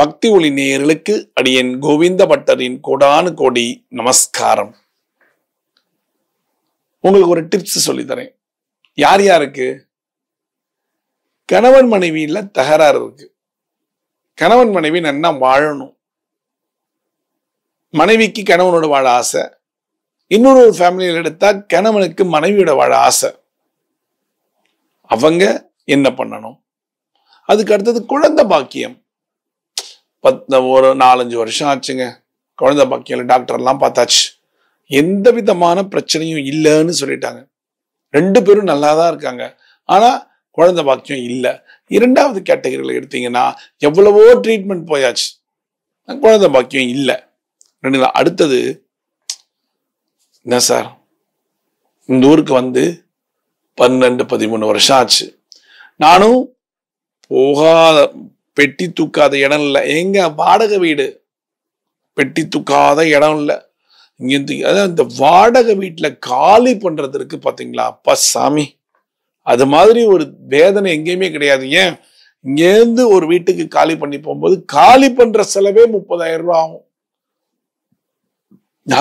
பக்தி ஒளி நேயர்களுக்கு அடியன் கோவிந்த பட்டரின் கோடானு கோடி நமஸ்காரம் உங்களுக்கு ஒரு டிப்ஸ் சொல்லித்தரேன் யார் யாருக்கு கணவன் மனைவியில் தகராறு இருக்கு கணவன் மனைவி நன்னா வாழணும் மனைவிக்கு கணவனோட வாழ ஆசை இன்னொரு ஒரு ஃபேமிலியில் எடுத்தா கணவனுக்கு மனைவியோட வாழ ஆசை அவங்க என்ன பண்ணணும் அதுக்கு அடுத்தது குழந்தை பாக்கியம் பத்த ஒரு நாலஞ்சு வருஷம் ஆச்சுங்க குழந்தை பாக்கியம் டாக்டர்லாம் பார்த்தாச்சு எந்த விதமான பிரச்சனையும் இல்லைன்னு சொல்லிட்டாங்க ரெண்டு பேரும் நல்லா தான் இருக்காங்க ஆனால் குழந்தை பாக்கியம் இல்லை இரண்டாவது கேட்டகரியில் எடுத்தீங்கன்னா எவ்வளவோ ட்ரீட்மெண்ட் போயாச்சு குழந்தை பாக்கியம் இல்லை ரெண்டு அடுத்தது என்ன சார் இந்த ஊருக்கு வந்து பன்னெண்டு பதிமூணு வருஷம் ஆச்சு நானும் போகாத பெட்டி தூக்காத இடம் இல்லை எங்க வாடகை வீடு பெட்டி தூக்காத இடம் இல்லை இங்கேருந்து அதாவது இந்த வாடகை வீட்டில் காலி பண்ணுறதுக்கு இருக்குது பார்த்தீங்களா அப்பா சாமி அது மாதிரி ஒரு வேதனை எங்கேயுமே கிடையாது ஏன் இங்கேருந்து ஒரு வீட்டுக்கு காலி பண்ணி போகும்போது காலி பண்ணுற செலவே முப்பதாயிரம் ரூபா ஆகும்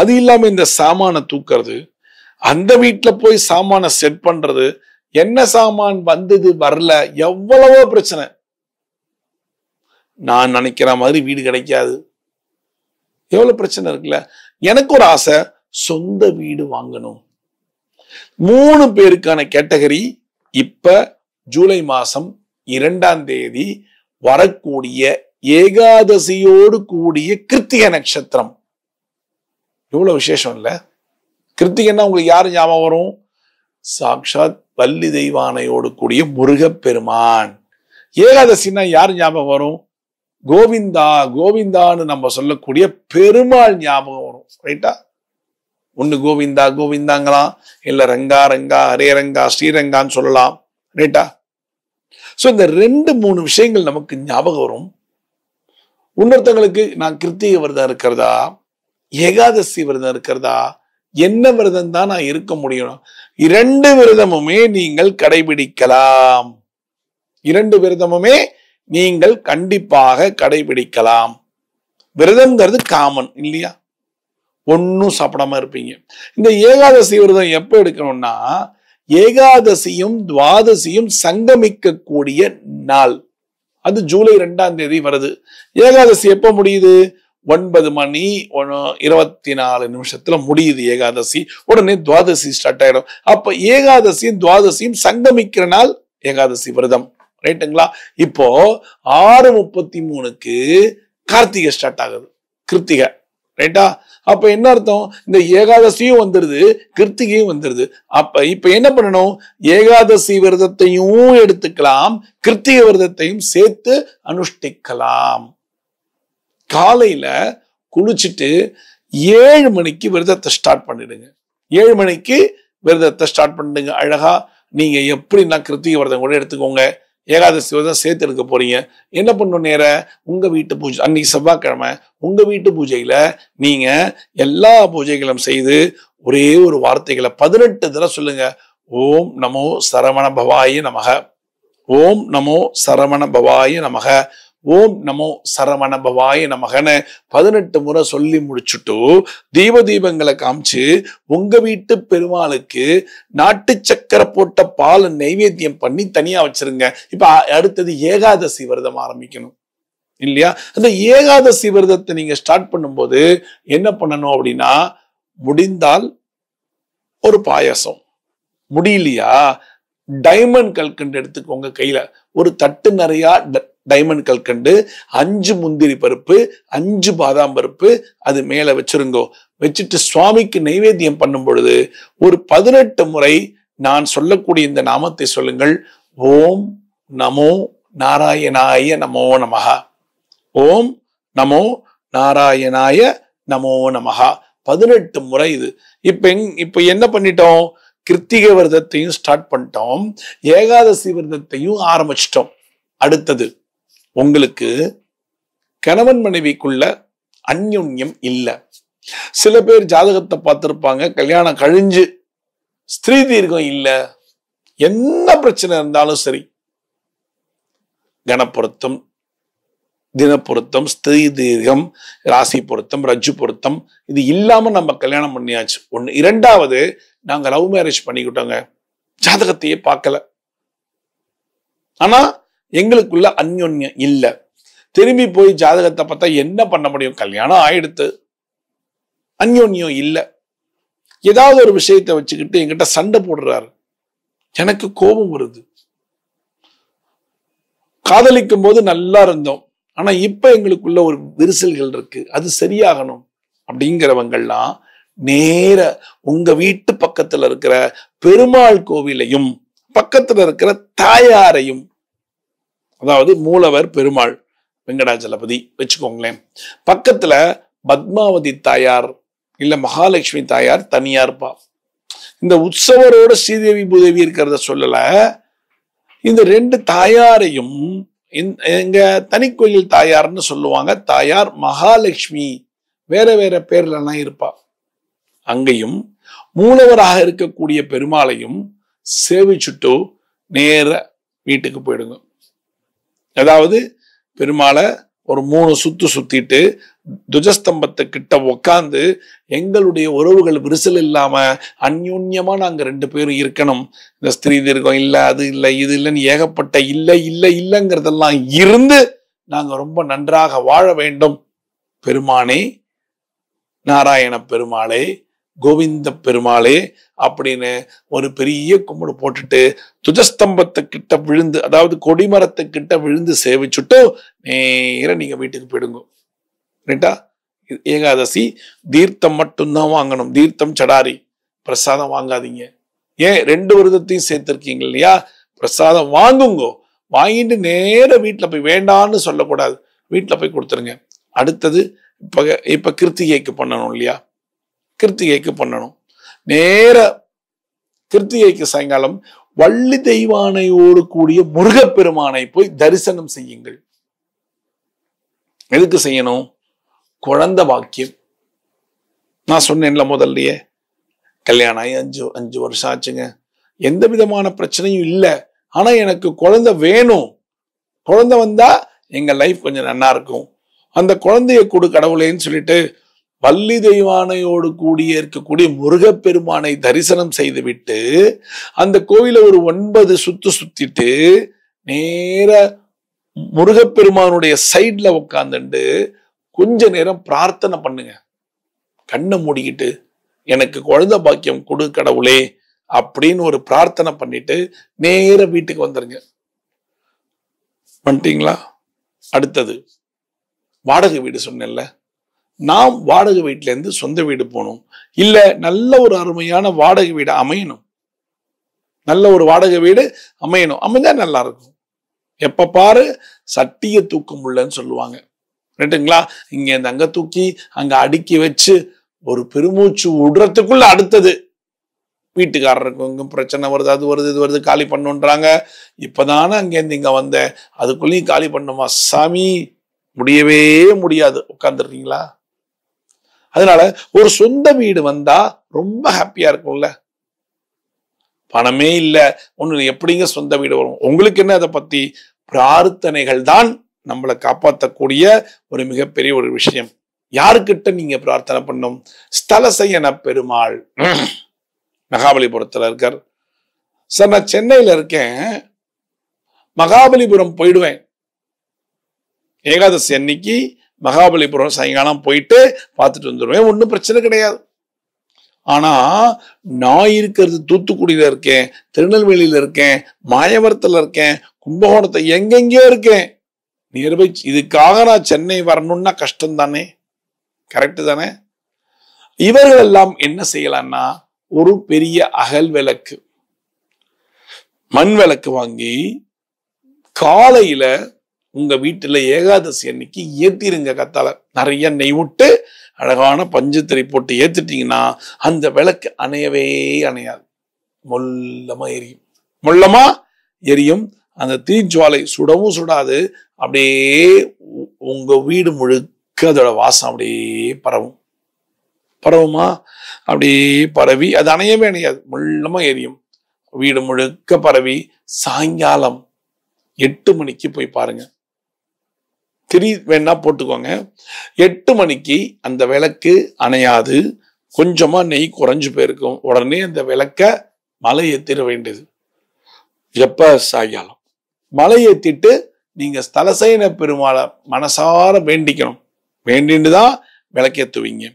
அது இல்லாமல் இந்த சாமானை தூக்கிறது அந்த வீட்டில் போய் சாமானை செட் பண்ணுறது என்ன சாமான் வந்தது வரல எவ்வளவோ பிரச்சனை நான் நினைக்கிற மாதிரி வீடு கிடைக்காது எவ்வளோ பிரச்சனை இருக்குல்ல எனக்கு ஒரு ஆசை சொந்த வீடு வாங்கணும் மூணு பேருக்கான கேட்டகரி இப்ப ஜூலை மாசம் இரண்டாம் தேதி வரக்கூடிய ஏகாதசியோடு கூடிய கிருத்திக நட்சத்திரம் இவ்வளவு விசேஷம் இல்ல கிருத்திகன்னா உங்களுக்கு யாரு ஞாபகம் வரும் சாக்ஷாத் வள்ளி தெய்வானையோடு கூடிய முருகப்பெருமான் ஏகாதசின்னா யார் ஞாபகம் வரும் கோவிந்தா கோவிந்தான்னு நம்ம சொல்லக்கூடிய பெருமாள் ஞாபகம் வரும் ரைட்டா ஒன்று கோவிந்தா கோவிந்தாங்களாம் இல்லை ரங்கா ரங்கா ஹரே ரங்கா ஸ்ரீரங்கான்னு சொல்லலாம் ரைட்டா ஸோ இந்த ரெண்டு மூணு விஷயங்கள் நமக்கு ஞாபகம் வரும் உன்னர்த்தங்களுக்கு நான் கிருத்திகை விரதம் இருக்கிறதா ஏகாதசி விரதம் இருக்கிறதா என்ன விரதம் தான் நான் இருக்க முடியும் இரண்டு விரதமுமே நீங்கள் கடைபிடிக்கலாம் இரண்டு விரதமுமே நீங்கள் கண்டிப்பாக கடைபிடிக்கலாம் விரதம்ங்கிறது காமன் இல்லையா ஒன்றும் சாப்பிடாம இருப்பீங்க இந்த ஏகாதசி விரதம் எப்போ எடுக்கணும்னா ஏகாதசியும் துவாதசியும் சங்கமிக்கக்கூடிய நாள் அது ஜூலை ரெண்டாம் தேதி வருது ஏகாதசி எப்போ முடியுது ஒன்பது மணி இருபத்தி நாலு நிமிஷத்துல முடியுது ஏகாதசி உடனே துவாதசி ஸ்டார்ட் ஆயிடும் அப்ப ஏகாதசியும் துவாதசியும் சங்கமிக்கிற நாள் ஏகாதசி விரதம் ரைட்டுங்களா இப்போ ஆறு முப்பத்தி மூணுக்கு கார்த்திகை ஸ்டார்ட் ஆகுது கிருத்திகை ரைட்டா அப்ப என்ன அர்த்தம் இந்த ஏகாதசியும் வந்துடுது கிருத்திகையும் வந்துடுது அப்ப இப்ப என்ன பண்ணணும் ஏகாதசி விரதத்தையும் எடுத்துக்கலாம் கிருத்திகை விரதத்தையும் சேர்த்து அனுஷ்டிக்கலாம் காலையில குளிச்சுட்டு ஏழு மணிக்கு விரதத்தை ஸ்டார்ட் பண்ணிடுங்க ஏழு மணிக்கு விரதத்தை ஸ்டார்ட் பண்ணிடுங்க அழகா நீங்க எப்படின்னா கிருத்திகை விரதம் கூட எடுத்துக்கோங்க ஏகாதசி தான் சேர்த்து எடுக்க போறீங்க என்ன பண்ணும் நேர உங்க வீட்டு பூஜை அன்னைக்கு செவ்வாய்க்கிழமை உங்க வீட்டு பூஜையில நீங்க எல்லா பூஜைகளும் செய்து ஒரே ஒரு வார்த்தைகளை பதினெட்டு தடவை சொல்லுங்க ஓம் நமோ சரவண பவாய நமக ஓம் நமோ சரவண பவாய நமக ஓம் நமோ சரவணபவாய நமகன பதினெட்டு முறை சொல்லி முடிச்சுட்டு தீப தீபங்களை காமிச்சு உங்க வீட்டு பெருமாளுக்கு நாட்டு சக்கரை போட்ட பால் நைவேத்தியம் பண்ணி தனியா வச்சிருங்க இப்ப அடுத்தது ஏகாதசி விரதம் ஆரம்பிக்கணும் இல்லையா அந்த ஏகாதசி விரதத்தை நீங்க ஸ்டார்ட் பண்ணும்போது என்ன பண்ணணும் அப்படின்னா முடிந்தால் ஒரு பாயசம் முடியலையா டைமண்ட் கல்கண்டு எடுத்துக்கோங்க கையில ஒரு தட்டு நிறையா டைமண்ட் கல்கண்டு அஞ்சு முந்திரி பருப்பு அஞ்சு பாதாம் பருப்பு அது மேலே வச்சிருங்கோ வச்சுட்டு சுவாமிக்கு நைவேத்தியம் பண்ணும் பொழுது ஒரு பதினெட்டு முறை நான் சொல்லக்கூடிய இந்த நாமத்தை சொல்லுங்கள் ஓம் நமோ நாராயணாய நமோ நமகா ஓம் நமோ நாராயணாய நமோ நமகா பதினெட்டு முறை இது இப்போ எங் இப்போ என்ன பண்ணிட்டோம் கிருத்திகை விரதத்தையும் ஸ்டார்ட் பண்ணிட்டோம் ஏகாதசி விரதத்தையும் ஆரம்பிச்சிட்டோம் அடுத்தது உங்களுக்கு கணவன் மனைவிக்குள்ள அந்யுன்யம் இல்லை சில பேர் ஜாதகத்தை பார்த்துருப்பாங்க கல்யாணம் கழிஞ்சு ஸ்திரீ தீர்க்கம் இல்லை என்ன பிரச்சனை இருந்தாலும் சரி கணப்பொருத்தம் தினப்பொருத்தம் ஸ்திரீ தீர்க்கம் ராசி பொருத்தம் ரஜ்ஜு பொருத்தம் இது இல்லாமல் நம்ம கல்யாணம் பண்ணியாச்சு ஒன்று இரண்டாவது நாங்கள் லவ் மேரேஜ் பண்ணிக்கிட்டோங்க ஜாதகத்தையே பார்க்கல ஆனால் எங்களுக்குள்ள அந்யோன்யம் இல்லை திரும்பி போய் ஜாதகத்தை பார்த்தா என்ன பண்ண முடியும் கல்யாணம் ஆயிடுத்து அந்யோன்யம் இல்லை ஏதாவது ஒரு விஷயத்தை வச்சுக்கிட்டு எங்கிட்ட சண்டை போடுறாரு எனக்கு கோபம் வருது காதலிக்கும் போது நல்லா இருந்தோம் ஆனா இப்ப எங்களுக்குள்ள ஒரு விரிசல்கள் இருக்கு அது சரியாகணும் அப்படிங்கிறவங்கெல்லாம் நேர உங்க வீட்டு பக்கத்துல இருக்கிற பெருமாள் கோவிலையும் பக்கத்துல இருக்கிற தாயாரையும் அதாவது மூலவர் பெருமாள் வெங்கடாஜலபதி வச்சுக்கோங்களேன் பக்கத்தில் பத்மாவதி தாயார் இல்லை மகாலட்சுமி தாயார் தனியாக இருப்பா இந்த உற்சவரோட ஸ்ரீதேவி பூதேவி இருக்கிறத சொல்லலை இந்த ரெண்டு தாயாரையும் எங்க தனிக்கோயில் தாயார்னு சொல்லுவாங்க தாயார் மகாலட்சுமி வேற வேற பேர்லலாம் இருப்பா அங்கேயும் மூலவராக இருக்கக்கூடிய பெருமாளையும் சேவிச்சுட்டு நேர வீட்டுக்கு போயிடுங்க அதாவது பெருமாளை ஒரு மூணு சுத்து சுத்திட்டு துஜஸ்தம்பத்தை கிட்ட உக்காந்து எங்களுடைய உறவுகள் விரிசல் இல்லாம அந்யூன்யமா நாங்க ரெண்டு பேரும் இருக்கணும் இந்த ஸ்திரீ தீர்க்கம் இல்லை அது இல்லை இது இல்லைன்னு ஏகப்பட்ட இல்லை இல்லை இல்லைங்கிறதெல்லாம் இருந்து நாங்க ரொம்ப நன்றாக வாழ வேண்டும் பெருமானே நாராயண பெருமாளே கோவிந்த பெருமாளே அப்படின்னு ஒரு பெரிய கும்பிடு போட்டுட்டு துஜஸ்தம்பத்தை கிட்ட விழுந்து அதாவது கொடிமரத்தை கிட்ட விழுந்து சேவிச்சுட்டு நேரம் நீங்க வீட்டுக்கு போயிடுங்க ரைட்டா ஏகாதசி தீர்த்தம் மட்டும்தான் வாங்கணும் தீர்த்தம் சடாரி பிரசாதம் வாங்காதீங்க ஏன் ரெண்டு விருதத்தையும் சேர்த்துருக்கீங்க இல்லையா பிரசாதம் வாங்குங்கோ வாங்கிட்டு நேர வீட்டில் போய் வேண்டான்னு சொல்லக்கூடாது வீட்டில் போய் கொடுத்துருங்க அடுத்தது இப்போ இப்போ கிருத்திகைக்கு பண்ணணும் இல்லையா கிருத்திகைக்கு பண்ணணும் நேர கிருத்திகைக்கு சாயங்காலம் வள்ளி தெய்வானையோடு கூடிய முருகப்பெருமானை போய் தரிசனம் செய்யுங்கள் எதுக்கு செய்யணும் குழந்த வாக்கியம் நான் சொன்னேன்ல முதல்லையே கல்யாணம் ஆகி அஞ்சு அஞ்சு வருஷம் ஆச்சுங்க எந்த விதமான பிரச்சனையும் இல்லை ஆனா எனக்கு குழந்தை வேணும் குழந்தை வந்தா எங்க லைஃப் கொஞ்சம் நல்லா இருக்கும் அந்த குழந்தைய கொடு கடவுளேன்னு சொல்லிட்டு பள்ளி தெய்வானையோடு கூடிய இருக்கக்கூடிய முருகப்பெருமானை தரிசனம் செய்துவிட்டு அந்த கோவில ஒரு ஒன்பது சுத்து சுத்திட்டு நேர முருகப்பெருமானுடைய சைட்ல உட்காந்துண்டு கொஞ்ச நேரம் பிரார்த்தனை பண்ணுங்க கண்ணை மூடிக்கிட்டு எனக்கு குழந்தை பாக்கியம் கொடு கடவுளே அப்படின்னு ஒரு பிரார்த்தனை பண்ணிட்டு நேர வீட்டுக்கு வந்துருங்க பண்ணிட்டீங்களா அடுத்தது வாடகை வீடு சொன்னேன்ல நாம் வாடகை வீட்டிலேருந்து சொந்த வீடு போகணும் இல்லை நல்ல ஒரு அருமையான வாடகை வீடு அமையணும் நல்ல ஒரு வாடகை வீடு அமையணும் அமைந்தால் நல்லா இருக்கும் எப்போ பாரு சட்டியை தூக்கம் உள்ளன்னு சொல்லுவாங்க ரைட்டுங்களா இங்கே இந்த அங்கே தூக்கி அங்கே அடுக்கி வச்சு ஒரு பெருமூச்சு விடுறதுக்குள்ள அடுத்தது வீட்டுக்காரருக்கு இங்கே பிரச்சனை வருது அது வருது இது வருது காலி பண்ணுன்றாங்க இப்போ தானே அங்கேருந்து இங்கே வந்த அதுக்குள்ளேயும் காலி பண்ணுமா சாமி முடியவே முடியாது உட்காந்துருக்கீங்களா அதனால ஒரு சொந்த வீடு வந்தா ரொம்ப ஹாப்பியா இருக்கும்ல பணமே இல்லை ஒன்று எப்படிங்க சொந்த வீடு வரும் உங்களுக்கு என்ன அதை பத்தி பிரார்த்தனைகள் தான் நம்மளை காப்பாற்றக்கூடிய ஒரு மிகப்பெரிய ஒரு விஷயம் யாருக்கிட்ட நீங்க பிரார்த்தனை பண்ணும் ஸ்தலசையன பெருமாள் மகாபலிபுரத்துல இருக்கார் சார் நான் சென்னையில இருக்கேன் மகாபலிபுரம் போயிடுவேன் ஏகாதசி அன்னைக்கு மகாபலிபுரம் சாயங்காலம் போயிட்டு பார்த்துட்டு வந்துடுவேன் ஒன்றும் பிரச்சனை கிடையாது ஆனால் நான் இருக்கிறது தூத்துக்குடியில் இருக்கேன் திருநெல்வேலியில் இருக்கேன் மாயவரத்தில் இருக்கேன் கும்பகோணத்தை எங்கெங்கேயோ இருக்கேன் நியர்பை இதுக்காக நான் சென்னை வரணும்னா கஷ்டம் தானே கரெக்டு தானே இவர்கள் எல்லாம் என்ன செய்யலாம்னா ஒரு பெரிய அகல் விளக்கு மண் விளக்கு வாங்கி காலையில உங்கள் வீட்டில் ஏகாதசி அன்னைக்கு ஏத்திருங்க கத்தால நிறைய நெய் விட்டு அழகான பஞ்சத்திரை போட்டு ஏத்துட்டீங்கன்னா அந்த விளக்கு அணையவே அணையாது மொல்லமாக எரியும் மொல்லமாக எரியும் அந்த தீஜுவாலை சுடவும் சுடாது அப்படியே உங்கள் வீடு முழுக்க அதோட வாசம் அப்படியே பரவும் பரவுமா அப்படியே பரவி அது அணையவே அணையாது மொல்லமாக எரியும் வீடு முழுக்க பரவி சாயங்காலம் எட்டு மணிக்கு போய் பாருங்கள் திரி வேணா போட்டுக்கோங்க எட்டு மணிக்கு அந்த விளக்கு அணையாது கொஞ்சமாக நெய் குறைஞ்சு போயிருக்கும் உடனே அந்த விளக்க மலை ஏற்றிட வேண்டியது எப்போ சாயங்காலம் மலை ஏற்றிட்டு நீங்கள் ஸ்தலசைன பெருமாளை மனசார வேண்டிக்கணும் வேண்டிண்டுதான் தான்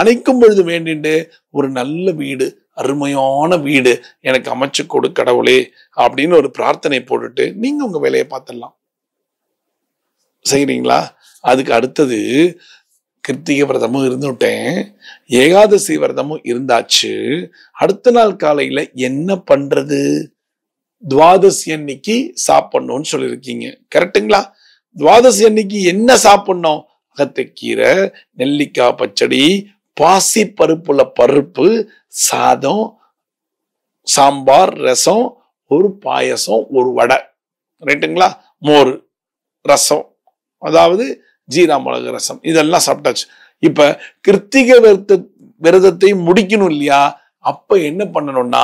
அணைக்கும் பொழுது வேண்டிண்டு ஒரு நல்ல வீடு அருமையான வீடு எனக்கு அமைச்சு கொடு கடவுளே அப்படின்னு ஒரு பிரார்த்தனை போட்டுட்டு நீங்கள் உங்கள் வேலையை பார்த்துடலாம் செய்கிறீங்களா அதுக்கு அடுத்தது கிருத்திக விரதமும் இருந்துவிட்டேன் ஏகாதசி விரதமும் இருந்தாச்சு அடுத்த நாள் காலையில் என்ன பண்ணுறது துவாதசி அன்னைக்கு சாப்பிட்ணும்னு சொல்லியிருக்கீங்க கரெக்டுங்களா துவாதசி அன்னைக்கு என்ன சாப்பிட்ணும் கீரை நெல்லிக்காய் பச்சடி பாசி பருப்புள்ள பருப்பு சாதம் சாம்பார் ரசம் ஒரு பாயசம் ஒரு வடை ரைட்டுங்களா மோர் ரசம் அதாவது ஜீரா மிளகு ரசம் இதெல்லாம் சாப்பிட்டாச்சு இப்போ கிருத்திக விரத விரதத்தை முடிக்கணும் இல்லையா அப்ப என்ன பண்ணணும்னா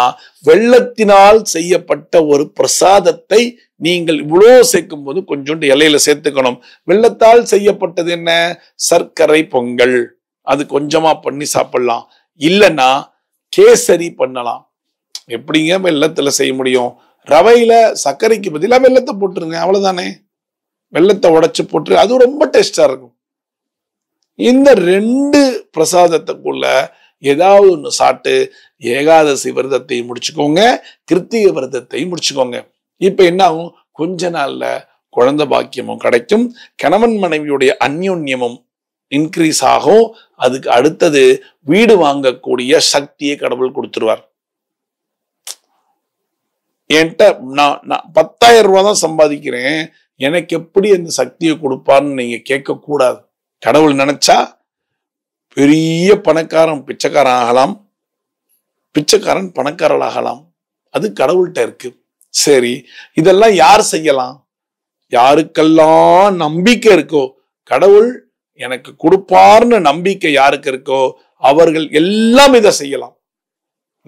வெள்ளத்தினால் செய்யப்பட்ட ஒரு பிரசாதத்தை நீங்கள் இவ்வளோ சேர்க்கும் போது கொஞ்சோண்டு இலையில சேர்த்துக்கணும் வெள்ளத்தால் செய்யப்பட்டது என்ன சர்க்கரை பொங்கல் அது கொஞ்சமா பண்ணி சாப்பிடலாம் இல்லைன்னா கேசரி பண்ணலாம் எப்படிங்க வெள்ளத்துல செய்ய முடியும் ரவையில சர்க்கரைக்கு பதிலாக வெள்ளத்தை போட்டுருங்க அவ்வளவுதானே வெள்ளத்தை உடைச்சு போட்டு அது ரொம்ப டேஸ்டா இருக்கும் இந்த ரெண்டு பிரசாதத்துக்குள்ள ஏதாவது ஒன்று சாப்பிட்டு ஏகாதசி விரதத்தை முடிச்சுக்கோங்க கிருத்திக விரதத்தை முடிச்சுக்கோங்க இப்போ என்ன ஆகும் கொஞ்ச நாள்ல குழந்த பாக்கியமும் கிடைக்கும் கணவன் மனைவியுடைய அந்யோன்யமும் இன்க்ரீஸ் ஆகும் அதுக்கு அடுத்தது வீடு வாங்கக்கூடிய சக்தியை கடவுள் கொடுத்துருவார் என்கிட்ட நான் நான் பத்தாயிரம் ரூபா தான் சம்பாதிக்கிறேன் எனக்கு எப்படி அந்த சக்தியை கொடுப்பார்னு நீங்க கேட்கக்கூடாது கடவுள் நினைச்சா பெரிய பணக்காரன் பிச்சைக்காரன் ஆகலாம் பிச்சைக்காரன் பணக்காரன் ஆகலாம் அது கடவுள்கிட்ட இருக்கு சரி இதெல்லாம் யார் செய்யலாம் யாருக்கெல்லாம் நம்பிக்கை இருக்கோ கடவுள் எனக்கு கொடுப்பார்னு நம்பிக்கை யாருக்கு இருக்கோ அவர்கள் எல்லாம் இதை செய்யலாம்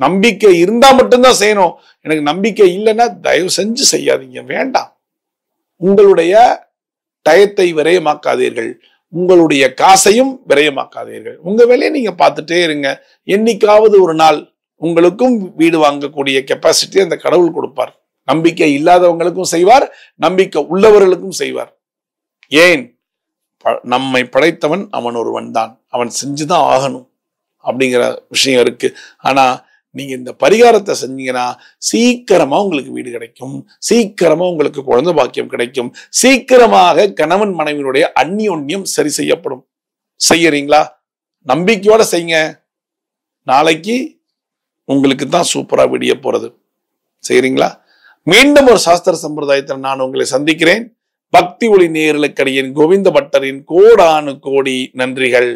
நம்பிக்கை இருந்தா மட்டும்தான் செய்யணும் எனக்கு நம்பிக்கை இல்லைன்னா தயவு செஞ்சு செய்யாதீங்க வேண்டாம் உங்களுடைய டயத்தை விரயமாக்காதீர்கள் உங்களுடைய காசையும் விரயமாக்காதீர்கள் உங்க வேலையை நீங்க பார்த்துட்டே இருங்க என்னைக்காவது ஒரு நாள் உங்களுக்கும் வீடு வாங்கக்கூடிய கெப்பாசிட்டி அந்த கடவுள் கொடுப்பார் நம்பிக்கை இல்லாதவங்களுக்கும் செய்வார் நம்பிக்கை உள்ளவர்களுக்கும் செய்வார் ஏன் நம்மை படைத்தவன் அவன் ஒருவன் தான் அவன் செஞ்சுதான் ஆகணும் அப்படிங்கிற விஷயம் இருக்கு ஆனா நீங்கள் இந்த பரிகாரத்தை செஞ்சீங்கன்னா சீக்கிரமாக உங்களுக்கு வீடு கிடைக்கும் சீக்கிரமாக உங்களுக்கு குழந்தை பாக்கியம் கிடைக்கும் சீக்கிரமாக கணவன் மனைவியினுடைய அந்நியோன்யம் சரி செய்யப்படும் செய்யறீங்களா நம்பிக்கையோட செய்யுங்க நாளைக்கு உங்களுக்கு தான் சூப்பராக விடிய போகிறது செய்கிறீங்களா மீண்டும் ஒரு சாஸ்திர சம்பிரதாயத்தில் நான் உங்களை சந்திக்கிறேன் பக்தி ஒளி நேரலுக்கடியின் கோவிந்த பட்டரின் கோடானு கோடி நன்றிகள்